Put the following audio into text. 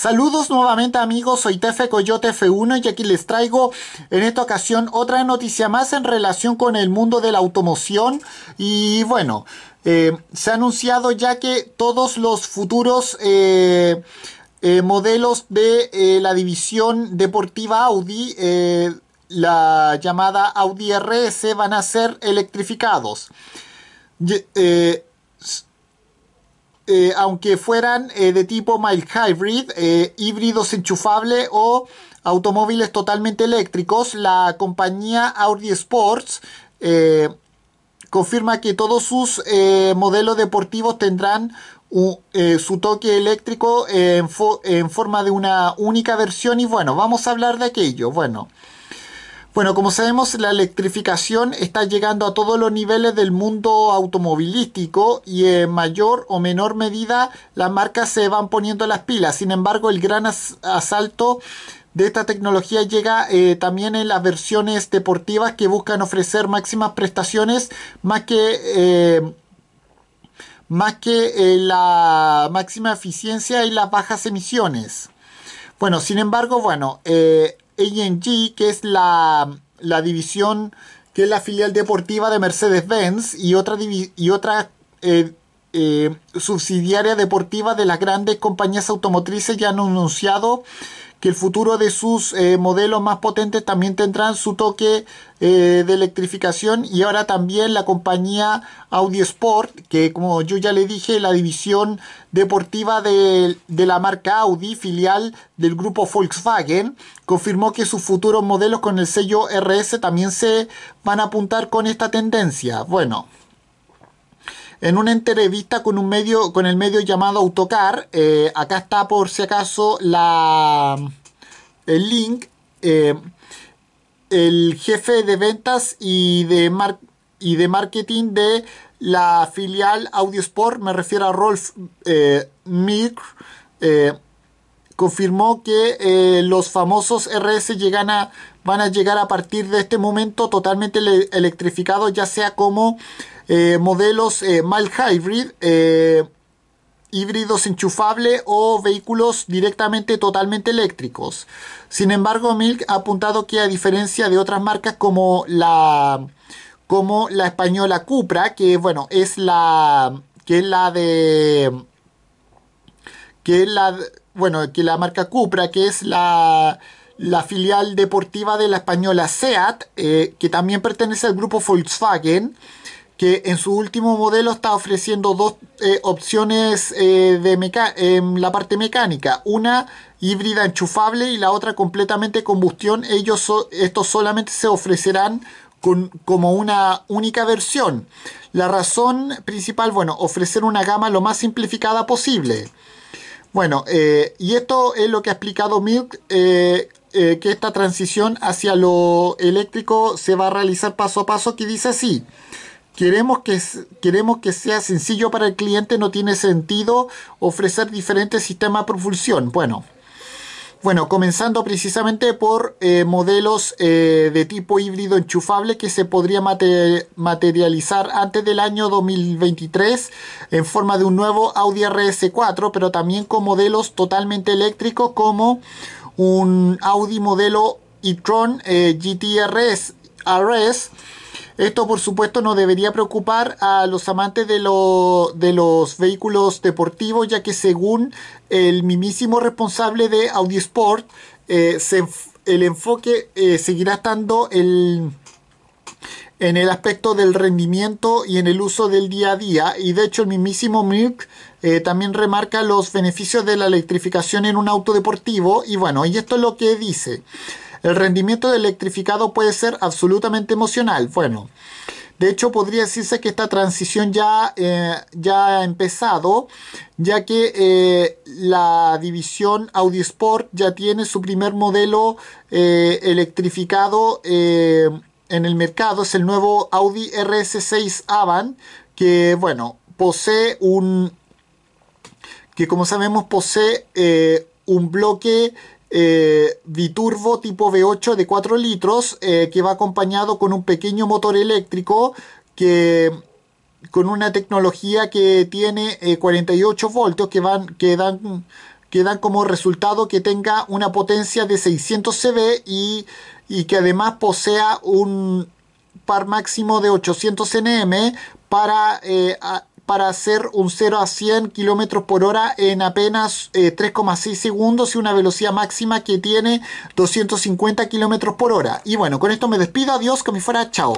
Saludos nuevamente amigos, soy Tefe Coyote F1 y aquí les traigo en esta ocasión otra noticia más en relación con el mundo de la automoción y bueno, eh, se ha anunciado ya que todos los futuros eh, eh, modelos de la división deportiva Audi la llamada Audi RS van a ser electrificados. Eh, aunque fueran eh, de tipo mild hybrid, eh, híbridos enchufables o automóviles totalmente eléctricos, la compañía Audi Sports confirma que todos sus modelos deportivos tendrán su toque eléctrico en, en forma de una única versión y bueno, vamos a hablar de aquello. Bueno. Bueno, como sabemos, la electrificación está llegando a todos los niveles del mundo automovilístico y en mayor o menor medida las marcas se van poniendo las pilas. Sin embargo, el gran asalto de esta tecnología llega eh, también en las versiones deportivas que buscan ofrecer máximas prestaciones más que... Eh, más que eh, la máxima eficiencia y las bajas emisiones. Bueno, sin embargo, bueno, ANG, que es la, la división, que es la filial deportiva de Mercedes-Benz y otra, y otra eh, eh, subsidiaria deportiva de las grandes compañías automotrices ya han anunciado que el futuro de sus eh, modelos más potentes también tendrán su toque eh, de electrificación y ahora también la compañía Audi Sport, que como yo ya le dije, la división deportiva de, de la marca Audi, filial del grupo Volkswagen, confirmó que sus futuros modelos con el sello RS también se van a apuntar con esta tendencia. Bueno, en una entrevista con un medio, con el medio llamado Autocar. Eh, acá está por si acaso la, el link. Eh, el jefe de ventas y de, y de marketing de la filial Audiosport, me refiero a Rolf eh, eh confirmó que los famosos RS llegan a, van a llegar a partir de este momento totalmente electrificados, ya sea como eh, modelos eh, mild hybrid, eh, híbridos enchufables o vehículos directamente totalmente eléctricos. Sin embargo, Milk ha apuntado que a diferencia de otras marcas como la, como la española Cupra, que bueno, es la que es la de que es la bueno, que la marca Cupra, que es la filial deportiva de la española SEAT, que también pertenece al grupo Volkswagen, que en su último modelo está ofreciendo dos eh, opciones eh, de en em, la parte mecánica, una híbrida enchufable y la otra completamente combustión. Ellos estos solamente se ofrecerán con, como una única versión. La razón principal, bueno, ofrecer una gama lo más simplificada posible. Bueno, eh, y esto es lo que ha explicado Milk, que esta transición hacia lo eléctrico se va a realizar paso a paso, que dice así queremos que, queremos que sea sencillo para el cliente, no tiene sentido ofrecer diferentes sistemas de propulsión Bueno, bueno, comenzando precisamente por eh, modelos eh, de tipo híbrido enchufable que se podría materializar antes del año 2023 en forma de un nuevo Audi RS4, pero también con modelos totalmente eléctricos como un Audi modelo e-tron eh, GTRS RS esto, por supuesto, no debería preocupar a los amantes de, los vehículos deportivos, ya que según el mismísimo responsable de Audi eh, el enfoque eh, seguirá estando el, en el aspecto del rendimiento y en el uso del día a día. Y de hecho, el mismísimo Milk eh, también remarca los beneficios de la electrificación en un auto deportivo. Y bueno, y esto es lo que dice. El rendimiento de electrificado puede ser absolutamente emocional. Bueno, de hecho, podría decirse que esta transición ya, eh, ya ha empezado, ya que eh, la división Audi Sport ya tiene su primer modelo eh, electrificado en el mercado. Es el nuevo Audi RS6 Avant, que, bueno, posee un. que como sabemos, posee un bloque eh, biturbo tipo V8 de 4 litros eh, que va acompañado con un pequeño motor eléctrico que con una tecnología que tiene 48 eh, voltios que van dan como resultado que tenga una potencia de 600 CV y, que además posea un par máximo de 800 nm para para hacer un 0 a 100 kilómetros por hora en apenas 3,6 eh, segundos y una velocidad máxima que tiene 250 kilómetros por hora. Y bueno, con esto me despido, adiós, que me fuera, chao.